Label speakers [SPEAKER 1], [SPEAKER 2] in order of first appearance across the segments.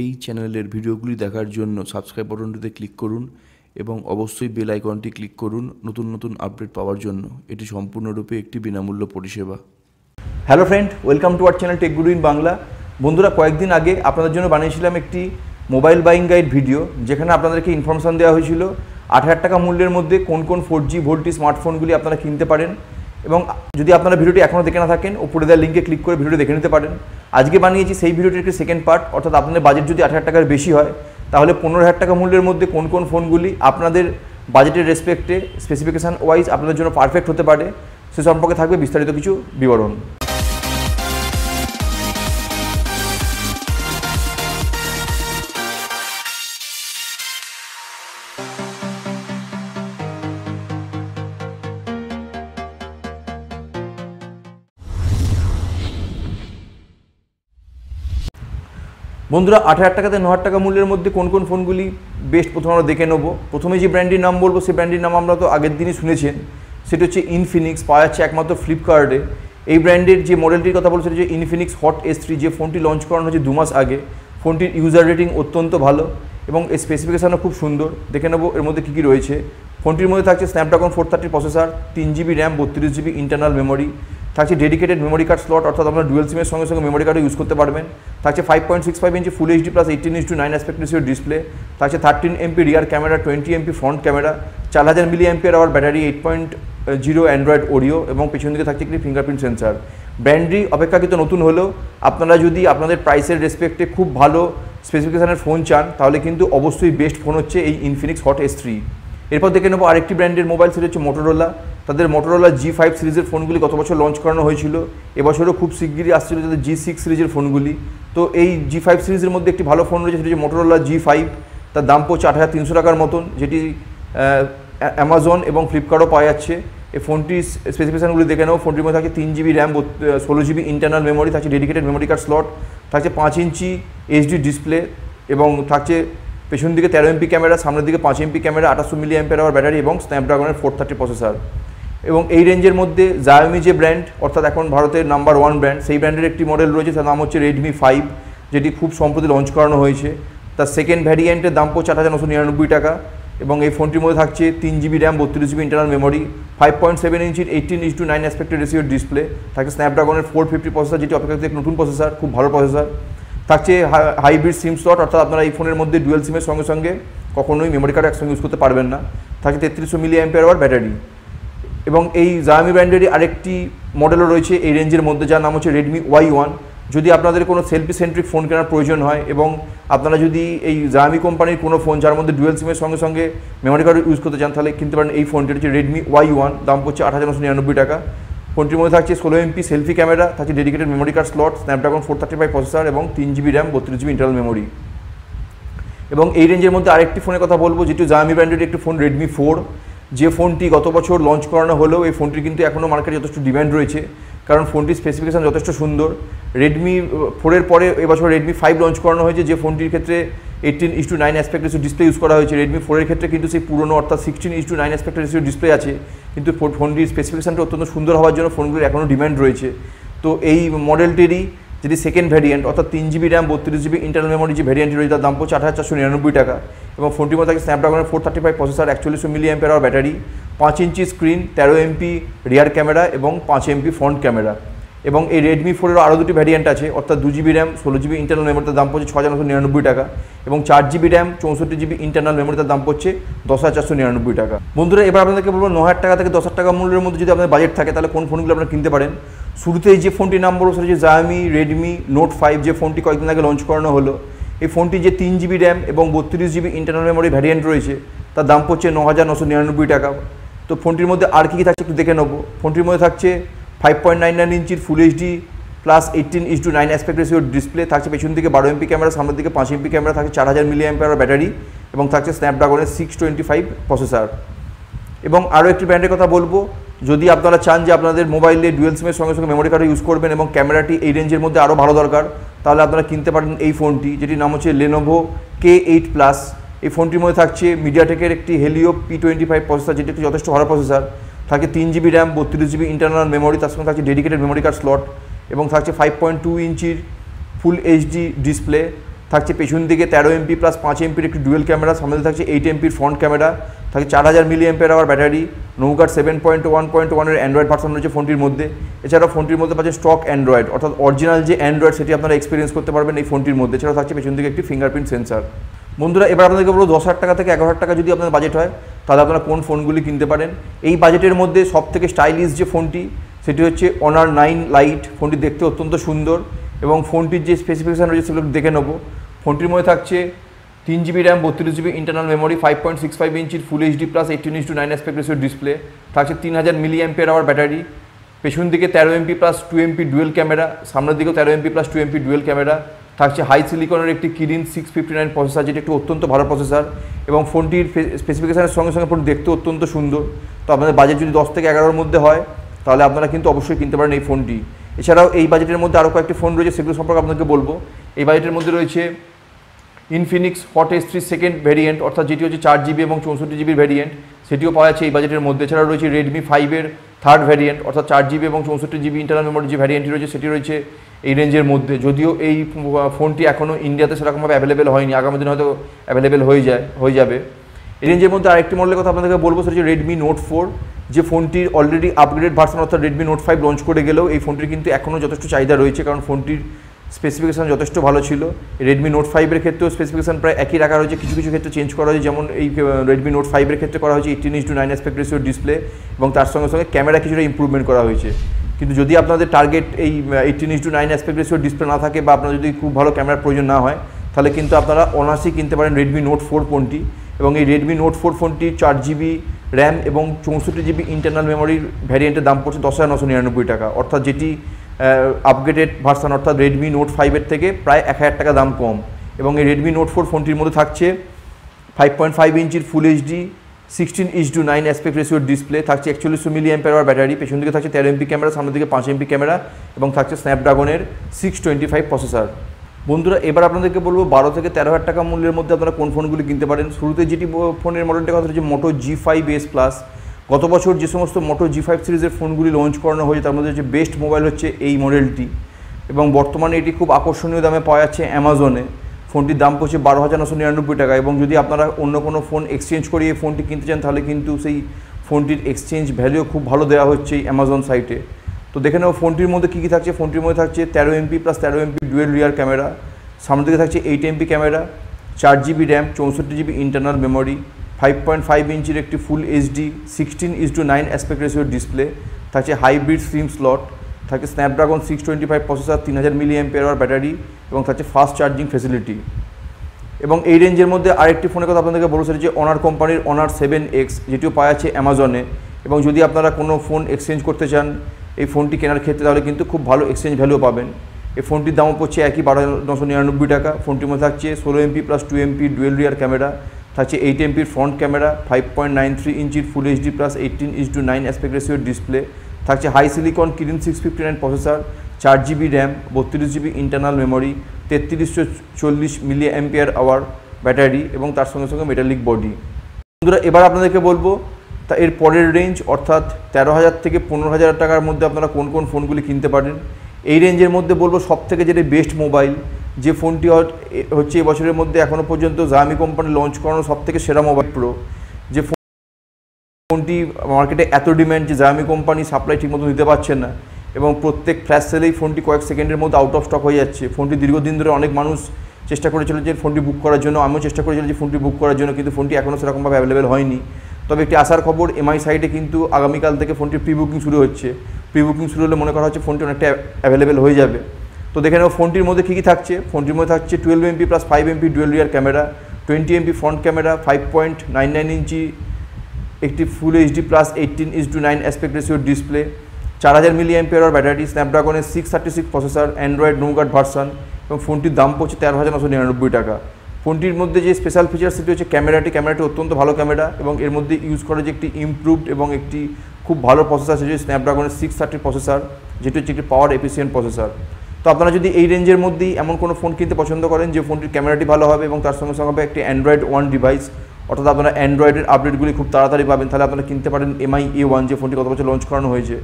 [SPEAKER 1] এই চ্যানেলের ভিডিওগুলি দেখার জন্য সাবস্ক্রাইব বাটনটিতে ক্লিক করুন এবং অবশ্যই বেল আইকনটি ক্লিক করুন নতুন নতুন আপডেট পাওয়ার জন্য এটি সম্পূর্ণরূপে একটি বিনামূল্য পরিষেবা hello friend welcome to our channel tech guru in Bangla বন্ধুরা কয়েকদিন আগে আপনাদের জন্য বানিয়েছিলাম একটি মোবাইল বাইং গাইড ভিডিও যেখানে আপনাদেরকে ইনফরমেশান দেওয়া হয়েছিল আট হাজার টাকা মূল্যের মধ্যে কোন কোন ফোর জি ভোল্টি স্মার্টফোনগুলি আপনারা কিনতে পারেন এবং যদি আপনারা ভিডিওটি এখনও দেখে না থাকেন উপরে দেওয়া লিঙ্কে ক্লিক করে ভিডিওটি দেখে নিতে পারেন আজকে বানিয়েছি সেই ভিডিওটির একটি সেকেন্ড পার্ট অর্থাৎ আপনাদের বাজেট যদি আট হাজার টাকার বেশি হয় তাহলে পনেরো হাজার টাকা মূল্যের মধ্যে কোন কোন ফোনগুলি আপনাদের বাজেটের রেসপেক্টে স্পেসিফিকেশান ওয়াইজ আপনাদের জন্য পারফেক্ট হতে পারে সে সম্পর্কে থাকবে বিস্তারিত কিছু বিবরণ বন্ধুরা আট হাজার টাকাতে ন হাজার টাকা মূল্যের মধ্যে কোন কোন ফোনগুলি বেস্ট প্রথমে আমরা দেখে নেবো প্রথমে যে ব্র্যান্ডের নাম বলবো সেই ব্র্যান্ডের নাম আমরা তো আগের দিনই শুনেছেন সেটা হচ্ছে ইনফিনিক্স পাওয়া যাচ্ছে একমাত্র ফ্লিপকার্টে এই ব্র্যান্ডের যে মডেলটির কথা বলছে যে ইনফিনিক্স হট এস থ্রি যে ফোনটি লঞ্চ করানো হয়েছে দু মাস আগে ফোনটির ইউজার রেটিং অত্যন্ত ভালো এবং এর স্পেসিফিকেশানও খুব সুন্দর দেখে নেবো এর মধ্যে কী কী রয়েছে ফোনটির মধ্যে থাকছে স্ন্যাপড্রাগন ফোর থার্টি প্রসেসার তিন জিবি র্যাম বত্রিশ জিবি ইন্টারনাল মেমোরি থাকছে ডেডিকেটেড মেমোরি কার্ড স্লট অর্থাৎ আপনার ডুয়েল সিমের সঙ্গে সঙ্গে মেমোরি কার্ডও ইউজ করতে পারবেন থাকছে five point six five inch full HD plus eighteen is to nine aspect ratio display থাকছে thirteen MP rear camera twenty MP front camera চার হাজার milli ampere hour battery eight point zero Android Oreo এবং পেছন দিকে থাকছে একটি fingerprint sensor brandy অপেক্ষাকৃত নতুন হলেও আপনারা যদি আপনাদের প্রাইসের রেসপেক্টে খুব ভালো স্পেসিফিকেশানের ফোন চান তাহলে কিন্তু অবশ্যই বেস্ট ফোন হচ্ছে এই ইনফিনিক্স হট এস থ্রি এরপর দেখে নেবো আরেকটি ব্র্যান্ডের মোবাইল সেটা হচ্ছে মোটোরোলা তাদের মোটোরোলা জি ফাইভ সিরিজের ফোনগুলি গত বছর লঞ্চ করানো হয়েছিল এবছরও খুব শিগগিরই আসছিল তাদের জি সিক্স সিরিজের ফোনগুলি তো এই জি ফাইভ সিরিজের মধ্যে একটি ভালো ফোন রয়েছে সেটি হচ্ছে মোটোরোলা জি ফাইভ তার দাম পড়ছে আট হাজার তিনশো টাকার মতন যেটি অ্যামাজন এবং ফ্লিপকার্টও পাওয়া যাচ্ছে এই ফোনটির স্পেসিফিকেশানগুলি দেখে নেব ফোনটির মধ্যে থাকছে তিন জিবি র্যাম ষোলো জিবি ইন্টারনাল মেমোরি থাকছে ডেডিকেটেড মেমোরি কার্ড স্লট থাকছে পাঁচ ইঞ্চি এইচডি ডিসপ্লে এবং থাকছে পেছন দিকে তেরো এমপি ক্যামেরা সামনের দিকে পাঁচ এমপি ক্যামেরা আঠাশো মিলি এমপের আওয়ার ব্যাটারি এবং স্ন্যাপড্রাগনের ফোর থার্টি প্রসেসার এবং এই রেঞ্জের মধ্যে জায়ামি যে ব্র্যান্ড অর্থাৎ এখন ভারতের নাম্বার ওয়ান ব্র্যান্ড সেই ব্র্যান্ডের একটি মডেল রয়েছে তার নাম হচ্ছে রেডমি ফাইভ যেটি খুব সম্প্রতি লঞ্চ করানো হয়েছে তার সেকেন্ড ভ্যারিয়েন্টের দাম পড়ছে আট হাজার নশো নিরানব্বই টাকা এবং এই ফোনটির মধ্যে থাকছে তিন জিবি র্যাম বত্রিশ GB internal memory five point seven ইঞ্চির eighteen is to nine aspect রেসিওর ডিসপ্লে থাকছে স্ন্যাপড্রাগনের ফোর ফিফটি প্রসেসার যেটি অপেক্ষা এক নতুন প্রসেসার খুব ভালো প্রসেসার থাকছে হাইব্রিড সিম স্লট অর্থাৎ আপনারা এই ফোনের মধ্যে ডুয়েল সিমের সঙ্গে সঙ্গে কখনোই মেমোরি কার্ড একসঙ্গে ইউজ করতে পারবেন না থাকছে তেত্রিশশো মিলি অ্যাম্পিয়ার আওয়ার ব্যাটারি এবং এই জায়ামি ব্র্যান্ডেরই আরেকটি মডেলও রয়েছে এই রেঞ্জের মধ্যে যার নাম হচ্ছে রেডমি ওয়াই ওয়ান যদি আপনাদের কোনো সেলফি সেন্ট্রিক ফোন কেনার প্রয়োজন হয় এবং আপনারা যদি এই জায়ামি কোম্পানির কোনো ফোন যার মধ্যে ডুয়েল সিমের সঙ্গে সঙ্গে মেমোরি কার্ড ইউজ করতে চান তাহলে কিনতে পারেন এই ফোনটি হচ্ছে রেডমি ওয়াই ওয়ান দাম পড়ছে আট হাজার নশো নিরানব্বই টাকা ফোনটির মধ্যে থাকছে ষোলো এমপি সেলফি ক্যামেরা থাকছে dedicated memory card slot Snapdragon four thirty five processor এবং তিন জিবি র্যাম বত্রিশ জিবি ইন্টারনাল মেমোরি এবং এই রেঞ্জের মধ্যে আরেকটি ফোনের কথা বলবো যেটি জায়ামি ব্র্যান্ডের একটি ফোন রেডমি ফোর যে ফোনটি গত বছর লঞ্চ করানো হলেও এই ফোনটির কিন্তু এখনও মার্কেটে যথেষ্ট ডিম্যান্ড রয়েছে কারণ ফোনটির স্পেসিফিকেশান যথেষ্ট সুন্দর রেডমি ফোরের পরে এবছর রেডমি ফাইভ লঞ্চ করানো হয়েছে যে ফোনটির ক্ষেত্রে eighteen is to nine aspect ratio display use করা হয়েছে রেডমি ফোরের ক্ষেত্রে কিন্তু সেই পুরনো অর্থাৎ sixteen is to nine aspect ratio display আছে কিন্তু ফোনটির স্পেসিফিকেশানটা অত্যন্ত সুন্দর হওয়ার জন্য ফোনগুলির এখনও ডিম্যান্ড রয়েছে তো এই মডেলটিরই যদি সেকেন্ড ভ্যারিয়েন্ট অর্থাৎ তিন জিবি র্যাম বত্রিশ জিবি ইন্টারনাল মেমোরি যে ভ্যারিয়েন্টটি রয়েছে তার দাম পড়ছে আট হাজার চারশো নিরানব্বই টাকা এবং ফোনটির মধ্যে থাকে স্ন্যাপড্রাগনের ফোর থার্টি ফাইভ প্রসেসর একচল্লিশশো মিলি এম্পিয়ার আর ব্যাটারি পাঁচ ইঞ্চি স্ক্রিন তেরো এমপি রিয়ার ক্যামেরা এবং পাঁচ এমপি ফ্রন্ট ক্যামেরা এবং এই রেডমি ফোরেরও আরও দুটি ভ্যারিয়েন্ট আছে অর্থাৎ দু জিবি র্যাম ষোলো জিবি ইন্টারনাল তার দাম পড়ছে ছ হাজার নশো নিরানব্বই টাকা এবং চার জিবি র্যাম চৌষট্টি জিবি ইন্টারনাল তার দাম পড়ছে দশ হাজার চারশো নিরানব্বই টাকা বন্ধুরা এবার আপনাদেরকে বলবো ন হাজার টাকা থেকে দশ হাজার টাকা মূল্যের মধ্যে যদি আপনার বাজেট থাকে তাহলে কোন ফোনগুলো আপনারা কিনতে পারেন শুরুতেই যে ফোনটি নাম বলব সেটা হচ্ছে জায়ামি রেডমি নোট ফাইভ যে ফোনটি কয়েকদিন আগে লঞ্চ করানো হলো এই ফোনটি যে তিন জিবি র্যাম এবং বত্রিশ জিবি ইন্টারনাল মেমোরি ভ্যারিয়েন্ট রয়েছে তার দাম পড়ছে ন হাজার নশো নিরানব্বই টাকা তো ফোনটির মধ্যে আর কী কী থাকছে একটু দেখে নেবো ফোনটির মধ্যে থাকছে ফাইভ পয়েন্ট নাইন নাইন ইঞ্চির full HD plus eighteen is to nine aspect রেসিওর ডিসপ্লে থাকছে পেছন দিকে বারো এমপি ক্যামেরা সামনের দিকে পাঁচ এমপি ক্যামেরা থাকছে চার হাজার মিলি অ্যাম্পিয়ার ব্যাটারি এবং থাকছে স্ন্যাপড্রাগনের সিক্স টোয়েন্টি ফাইভ প্রসেসার এবং আরও একটি ব্র্যান্ডের কথা বলবো যদি আপনারা চান যে আপনাদের মোবাইলে ডুয়েল সিমের সঙ্গে সঙ্গে মেমোরি কার্ড ইউজ করবেন এবং ক্যামেরাটি এই রেঞ্জের মধ্যে আরও ভালো দরকার তাহলে আপনারা কিনতে পারেন এই ফোনটি যেটির নাম হচ্ছে লেনোভো কে এইট প্লাস এই ফোনটির মধ্যে থাকছে মিডিয়াটেকের একটি Helio P twenty five processor যেটি একটি যথেষ্ট ভালো প্রসেসার থাকে তিন জিবি র্যাম বত্রিশ জিবি ইন্টারনাল মেমোরি তার সঙ্গে থাকছে ডেডিকেটেড মেমোরি কার্ড স্লট এবং থাকছে ফাইভ পয়েন্ট টু ইঞ্চির ফুল এইচডি ডিসপ্লে থাকছে পেছন দিকে তেরো এমপি প্লাস পাঁচ এমপির একটি ডুয়েল ক্যামেরা সামনে থাকছে এইট এমপির ফ্রন্ট ক্যামেরা থাকে চার হাজার মিলি এম্পের আওয়ার ব্যাটারি নৌকার সেভেন পয়েন্ট ওয়ান পয়েন্ট ওয়ানের অ্যান্ড্রয়েড ভার্সন রয়েছে ফোনটির মধ্যে এছাড়াও ফোনটির মধ্যে পাচ্ছে স্টক অ্যান্ড্রয়েড অর্থাৎ অরিজিনাল যে অ্যান্ড্রয়েড সেটি আপনারা এক্সপিরিয়েন্স করতে পারবেন এই ফোনটির মধ্যে এছাড়াও থাকছে পেছন দিকে একটি ফিঙ্গারপ্রিন্ট সেন্সার বন্ধুরা এবার আপনাদেরকে বলবো দশ হাজার টাকা থেকে এগারো হাজার টাকা যদি আপনার বাজেট হয় তাহলে আপনারা কোন ফোনগুলি কিনতে পারেন এই বাজেটের মধ্যে সব থেকে স্টাইলিশ যে ফোনটি সেটি হচ্ছে অনার নাইন লাইট ফোনটি দেখতে অত্যন্ত সুন্দর এবং ফোনটির যে স্পেসিফিকেশান রয়েছে সেগুলো দেখে নেবো ফোনটির মধ্যে থাকছে তিন জিবি র্যাম বত্রিশ GB internal memory five point six five ইঞ্চির full HD plus eighteen is to nine aspect ratio display থাকছে তিন হাজার মিলি অ্যাম্পিয়ার আওয়ার ব্যাটারি পেছন দিকে তেরো MP plus two MP dual camera সামনের দিকেও তেরো MP plus two MP dual camera থাকছে হাই সিলিকনের একটি Kirin six fifty nine processor যেটি একটি অত্যন্ত ভালো প্রসেসার এবং ফোনটির স্পেসিফিকেশানের সঙ্গে সঙ্গে ফোন দেখতে অত্যন্ত সুন্দর তো আপনাদের বাজেট যদি দশ থেকে এগারোর মধ্যে হয় তাহলে আপনারা কিন্তু অবশ্যই কিনতে পারেন এই ফোনটি এছাড়াও এই বাজেটের মধ্যে আরও কয়েকটি ফোন রয়েছে সেগুলো সম্পর্কে আপনাকে বলবো এই বাজেটের মধ্যে রয়েছে Infinix hot S three second variant অর্থাৎ যেটি হচ্ছে চার জিবি এবং চৌষট্টি জিবির ভেরিয়েন্ট সেটিও পাওয়া যাচ্ছে এই বাজেটের মধ্যে এছাড়াও রয়েছে রেডমি ফাইভের থার্ড ভ্যারিয়েন্ট অর্থাৎ চার জিবি এবং চৌষট্টি জিবি ইন্টারনাল মেমোরি যে ভ্যারিয়েন্টটি রয়েছে সেটি রয়েছে এই রেঞ্জের মধ্যে যদিও এই ফোনটি এখনও ইন্ডিয়াতে সেরকমভাবে অ্যাভেলেবেল হয়নি আগামী দিনে হয়তো অ্যাভেলেবেল হয়ে যায় হয়ে যাবে এই রেঞ্জের মধ্যে আরেকটি মডেলের কথা আপনাদেরকে বলবো সেটা হচ্ছে রেডমি নোট ফোর যে ফোনটির অলরেডি আপগ্রেড ভার্সন অর্থাৎ রেডমি নোট ফাইভ লঞ্চ করে গেলেও এই ফোনটির কিন্তু এখনও যথেষ্ট চাহিদা রয়েছে কারণ ফোনটির স্পেসিফিকেশান যথেষ্ট ভালো ছিল রেডমি নোট ফাইভের ক্ষেত্রেও স্পেসিফিকেশান প্রায় একই রাখা হয়েছে কিছু কিছু ক্ষেত্রে চেঞ্জ করা হয়েছে যেমন এই রেডমি নোট ফাইভের ক্ষেত্রে করা হয়েছে eighteen is to nine aspect রেসিওর ডিসপ্লে এবং তার সঙ্গে সঙ্গে ক্যামেরা কিছুটা ইম্প্রুভমেন্ট করা হয়েছে কিন্তু যদি আপনাদের টার্গেট এই eighteen is to nine aspect রেসিওর ডিসপ্লে না থাকে বা আপনার যদি খুব ভালো ক্যামেরার প্রয়োজন না হয় তাহলে কিন্তু আপনারা অনার্সই কিনতে পারেন রেডমি নোট ফোর ফোনটি এবং এই রেডমি নোট ফোর ফোনটি চার জিবি র্যাম এবং চৌষট্টি জিবি ইন্টারনাল মেমোরির ভ্যারিয়েন্টের দাম পড়ছে দশ হাজার নশো নিরানব্বই টাকা অর্থাৎ যেটি আপগ্রেডেড ভার্সান অর্থাৎ রেডমি নোট ফাইভের থেকে প্রায় এক হাজার টাকা দাম কম এবং এই রেডমি নোট ফোর ফোনটির মধ্যে থাকছে ফাইভ পয়েন্ট ফাইভ ইঞ্চির full HD sixteen is to nine aspect রেসিওর ডিসপ্লে থাকছে একচল্লিশশো মিলি অ্যাম্পিয়ার ব্যাটারি পেছন দিকে থাকছে তেরো এমপি ক্যামেরা সামনের দিকে পাঁচ এমপি ক্যামেরা এবং থাকছে স্ন্যাপড্রাগনের সিক্স টোয়েন্টি ফাইভ প্রসেসার বন্ধুরা এবার আপনাদেরকে বলবো বারো থেকে তেরো হাজার টাকা মূল্যের মধ্যে আপনারা কোন ফোনগুলি কিনতে পারেন শুরুতে যেটি ফোনের মডেলটা কথা হচ্ছে Moto G five S plus গত বছর যে সমস্ত মোটো জি ফাইভ সিরিজের ফোনগুলি লঞ্চ করানো হয়েছে তার মধ্যে যে বেস্ট মোবাইল হচ্ছে এই মডেলটি এবং বর্তমানে এটি খুব আকর্ষণীয় দামে পাওয়া যাচ্ছে অ্যামাজনে ফোনটির দাম পড়ছে বারো হাজার নশো নিরানব্বই টাকা এবং যদি আপনারা অন্য কোনো ফোন এক্সচেঞ্জ করে এই ফোনটি কিনতে চান তাহলে কিন্তু সেই ফোনটির এক্সচেঞ্জ ভ্যালুও খুব ভালো দেওয়া হচ্ছে এই অ্যামাজন সাইটে তো দেখে নেব ফোনটির মধ্যে কী কী থাকছে ফোনটির মধ্যে থাকছে তেরো এমপি প্লাস তেরো এমপি ডুয়েল রিয়ার ক্যামেরা সামনে দিকে থাকছে এইট এমপি ক্যামেরা চার জিবি র্যাম চৌষট্টি জিবি ইন্টারনাল মেমোরি 5.5 ইঞ্চির একটি full HD sixteen is to nine aspect রেশিওর ডিসপ্লে থাকছে হাইব্রিড সিম স্লট থাকে Snapdragon six twenty five processor তিন হাজার মিলি এম্পিয়ার ব্যাটারি এবং থাকছে ফাস্ট চার্জিং ফেসিলিটি এবং এই রেঞ্জের মধ্যে আরেকটি ফোনের কথা আপনাদেরকে বলে সেটি যে অনার কোম্পানির অনার সেভেন এক্স যেটিও পাওয়া যাচ্ছে অ্যামাজনে এবং যদি আপনারা কোনো ফোন এক্সচেঞ্জ করতে চান এই ফোনটি কেনার ক্ষেত্রে তাহলে কিন্তু খুব ভালো এক্সচেঞ্জ ভ্যালু পাবেন এই ফোনটির দামও পড়ছে একই বারো নশো নিরানব্বই টাকা ফোনটির মধ্যে থাকছে ষোলো MP plus two MP dual rear camera থাকছে এইট এমপির front camera five point nine three ইঞ্চির full HD plus eighteen is to nine aspect রেশিওর ডিসপ্লে থাকছে HiSilicon Kirin six fifty nine processor চার জিবি র্যাম বত্রিশ GB internal memory তেত্রিশশো চল্লিশ মিলি ampere hour battery এবং তার সঙ্গে সঙ্গে মেটালিক বডি বন্ধুরা এবার আপনাদেরকে বলবো তা এর পরের রেঞ্জ অর্থাৎ তেরো হাজার থেকে পনেরো হাজার টাকার মধ্যে আপনারা কোন কোন ফোনগুলি কিনতে পারেন এই রেঞ্জের মধ্যে বলবো সবথেকে যেটা বেস্ট মোবাইল যে ফোনটি হচ্ছে এবছরের মধ্যে এখনও পর্যন্ত জামি কোম্পানি লঞ্চ করানো সবথেকে সেরা মোবাইল প্রো যে ফোনটি মার্কেটে এত ডিম্যান্ড যে জামি কোম্পানি সাপ্লাই ঠিকমতো দিতে পারছে না এবং প্রত্যেক ফ্ল্যাশ সেলেই ফোনটি কয়েক সেকেন্ডের মধ্যে আউট অফ স্টক হয়ে যাচ্ছে ফোনটি দীর্ঘদিন ধরে অনেক মানুষ চেষ্টা করেছিল যে ফোনটি বুক করার জন্য আমিও চেষ্টা করেছিলাম যে ফোনটি বুক করার জন্য কিন্তু ফোনটি এখনও সেরকমভাবে অ্যাভেলেবেল হয়নি তবে একটি আসার খবর এমআই সাইটে কিন্তু আগামীকাল থেকে ফোনটি প্রি বুকিং শুরু হচ্ছে প্রি বুকিং শুরু হলে মনে করা হচ্ছে ফোনটি অনেকটা অ্যাভেলেবেল হয়ে যাবে তো দেখে নেবো ফোনটির মধ্যে কী কী থাকছে ফোনটির মধ্যে থাকছে twelve MP plus five MP dual rear camera twenty MP front camera five point nine nine inch একটি full HD plus eighteen is to nine aspect ratio display চার হাজার মিলি অ্যাম্পিয়ার ব্যাটারি স্ন্যাপড্রাগনের six thirty six processor Android nougat version এবং ফোনটির দাম পড়ছে তেরো হাজার নশো নিরানব্বই টাকা ফোনটির মধ্যে যে স্পেশাল ফিচার সেটি হচ্ছে ক্যামেরাটি ক্যামেরাটি অত্যন্ত ভালো ক্যামেরা এবং এর মধ্যে ইউজ করা যে একটি ইমপ্রুভড এবং একটি খুব ভালো প্রসেসর সেটি হচ্ছে স্ন্যাপড্রাগনের সিক্স থার্টি প্রসেসর যেটি হচ্ছে একটি পাওয়ার এফিসিয়েন্ট প্রসেসর তো আপনারা যদি এই রেঞ্জের মধ্যেই এমন কোনো ফোন কিনতে পছন্দ করেন যে ফোনটির ক্যামেরাটি ভালো হবে এবং তার সঙ্গে সঙ্গে হবে একটি অ্যান্ড্রয়েড ওয়ান ডিভাইস অর্থাৎ আপনারা অ্যান্ড্রয়েডের আপডেটগুলি খুব তাড়াতাড়ি পাবেন তাহলে আপনারা কিনতে পারেন এমআই এ ওয়ান যে ফোনটি কত বছর লঞ্চ করানো হয়েছে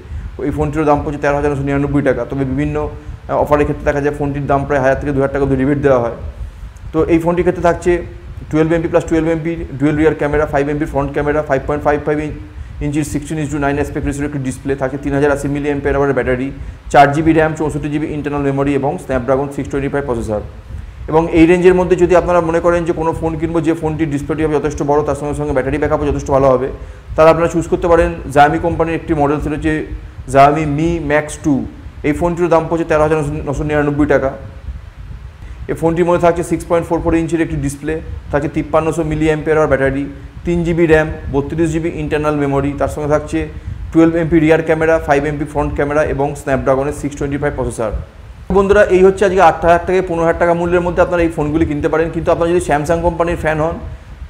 [SPEAKER 1] এই ফোনটির দাম পড়ছে তেরো হাজার নশো নিরানব্বই টাকা তবে বিভিন্ন অফারের ক্ষেত্রে দেখা যায় ফোনটির দাম প্রায় হাজার থেকে দু হাজার টাকা অব্দি রিবেট দেওয়া হয় তো এই ফোনটির ক্ষেত্রে থাকছে twelve MP plus twelve MP dual rear camera five MP front camera five point five five inch ইঞ্চির সিক্সটিন ইস টু নাইন এস রেশিওর একটি ডিসপ্লে থাকে তিন হাজার আশি মিলি এম্পিয়ার আওয়ার ব্যাটারি চার জিবি র্যাম চৌষট্টি জিবি ইন্টারনাল মেমোরি এবং Snapdragon six twenty five processor এবং এই রেঞ্জের মধ্যে যদি আপনারা মনে করেন যে কোনো ফোন কিনবো যে ফোনটির ডিসপ্লেটি হবে যথেষ্ট বড় তার সঙ্গে সঙ্গে ব্যাটারি ব্যাকআপও যথেষ্ট ভালো হবে তাহলে আপনারা চুজ করতে পারেন জায়ামি কোম্পানির একটি মডেল ছিল যে জায়ামি মি ম্যাক্স টু এই ফোনটির দাম পড়ছে তেরো হাজার নশো নিরানব্বই টাকা এই ফোনটির মধ্যে থাকছে সিক্স পয়েন্ট ফোর ফোর ইঞ্চির একটি ডিসপ্লে থাকছে তিপ্পান্নশো মিলি অ্যাম্পিয়ার ব্যাটারি তিন জিবি র্যাম বত্রিশ জিবি ইন্টারনাল মেমোরি তার সঙ্গে থাকছে twelve MP rear camera five MP front camera এবং স্ন্যাপড্রাগনের সিক্স টোয়েন্টি ফাইভ প্রসেসার বন্ধুরা এই হচ্ছে আজকে আট হাজার থেকে পনেরো হাজার টাকা মূল্যের মধ্যে আপনারা এই ফোনগুলি কিনতে পারেন কিন্তু আপনারা যদি স্যামসাং কোম্পানির ফ্যান হন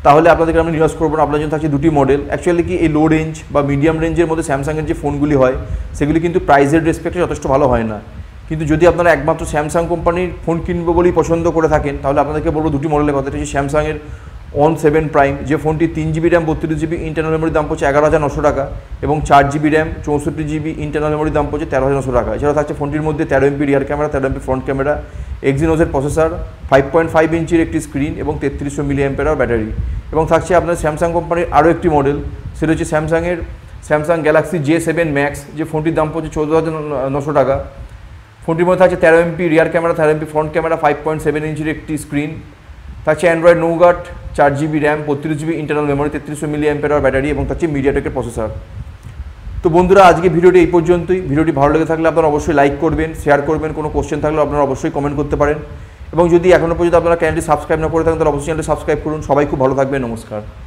[SPEAKER 1] তাহলে আপনাদেরকে আমি নিরাশ করবো না আপনার জন্য থাকছে দুটি মডেল অ্যাকচুয়ালি কি এই লো রেঞ্জ বা মিডিয়াম রেঞ্জের মধ্যে স্যামসাংয়ের যে ফোনগুলি হয় সেগুলি কিন্তু প্রাইসের রেসপেক্টে যথেষ্ট ভালো হয় না কিন্তু যদি আপনারা একমাত্র স্যামসাং কোম্পানির ফোন কিনবো বলেই পছন্দ করে থাকেন তাহলে আপনাদেরকে বলবো দুটি মডেলের কথা হচ্ছে স্যামসাংয়ের ওয়ান সেভেন প্রাইম যে ফোনটি তিন জিবি র্যাম বত্রিশ জিবি ইন্টারনাল মেমোরি দাম পড়ছে এগারো হাজার নশো টাকা এবং চার জিবি র্যাম চৌষট্টি জিবি ইন্টারনাল মেমোরি দাম পড়ছে তেরো হাজার নশো টাকা এছাড়া থাকছে ফোনটির মধ্যে তেরো এমপি রিয়ার ক্যামেরা তেরো এমপি ফ্রন্ট ক্যামেরা এক্সিনোজের প্রসেসর ফাইভ পয়েন্ট ফাইভ ইঞ্চির একটি স্ক্রিন এবং তেত্রিশশো মিলি অ্যাম্পেরার ব্যাটারি এবং থাকছে আপনার স্যামসাং কোম্পানির আরও একটি মডেল সেটা হচ্ছে স্যামসাংয়ের Samsung Galaxy J seven max যে ফোনটির দাম পড়ছে চৌদ্দ হাজার নশো টাকা ফোনটির মধ্যে থাকছে তেরো এমপি রিয়ার ক্যামেরা তেরো MP front camera five point seven ইঞ্চির একটি স্ক্রিন থাকছে অ্যান্ড্রয়েড নৌগাট চার জিবি র্যাম বত্রিশ জিবি ইন্টারনাল মেমোরি তেত্রিশশো মিলি অ্যাম্পের ব্যাটারি এবং তার চেয়ে মিডিয়াটেকের প্রসেসর তো বন্ধুরা আজকে ভিডিওটি এই পর্যন্তই ভিডিওটি ভালো লেগে থাকলে আপনারা অবশ্যই লাইক করবেন শেয়ার করবেন কোনো কোশ্চেন থাকলে আপনারা অবশ্যই কমেন্ট করতে পারেন এবং যদি এখনও পর্যন্ত আপনারা চ্যানেলটি সাবস্ক্রাইব না করে থাকেন তাহলে অবশ্যই চ্যানেলটি সাবস্ক্রাইব করুন সবাই খুব ভালো থাকবেন নমস্কার